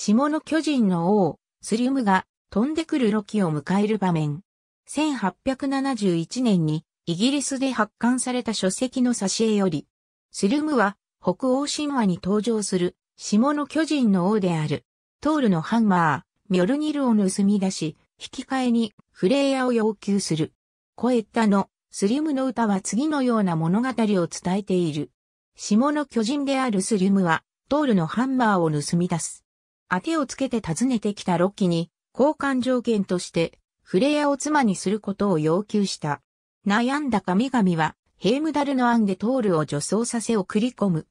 下の巨人の王、スリムが飛んでくるロキを迎える場面。1871年にイギリスで発刊された書籍の挿絵より、スリムは北欧神話に登場する下の巨人の王である、トールのハンマー、ミョルニルを盗み出し、引き換えにフレイヤを要求する。コエッタのスリムの歌は次のような物語を伝えている。下の巨人であるスリムは、トールのハンマーを盗み出す。当てをつけて訪ねてきたロッキに、交換条件として、フレアを妻にすることを要求した。悩んだ神々は、ヘームダルの案でトールを女装させ送り込む。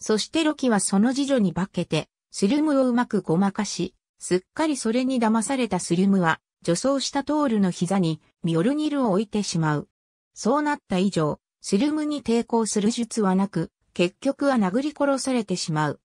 そしてロキはその次女に化けて、スルムをうまくごまかし、すっかりそれに騙されたスルムは、女装したトールの膝にミオルニルを置いてしまう。そうなった以上、スルムに抵抗する術はなく、結局は殴り殺されてしまう。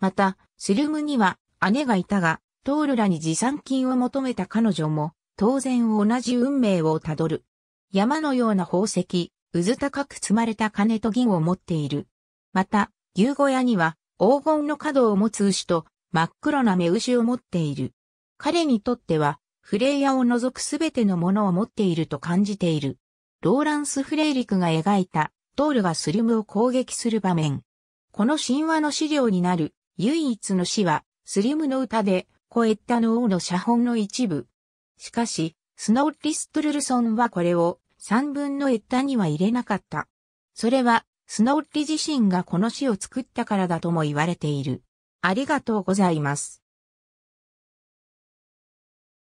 また、スルムには姉がいたが、トールらに持参金を求めた彼女も、当然同じ運命をたどる。山のような宝石、うず高く積まれた金と銀を持っている。また、牛小屋には黄金の角を持つ牛と真っ黒な目牛を持っている。彼にとっては、フレイヤを除くすべてのものを持っていると感じている。ローランス・フレイリクが描いた、トールがスリムを攻撃する場面。この神話の資料になる、唯一の死は、スリムの歌で、コエッタの王の写本の一部。しかし、スノーリストルルソンはこれを三分のエッタには入れなかった。それは、スノーリ自身がこの詩を作ったからだとも言われている。ありがとうございます。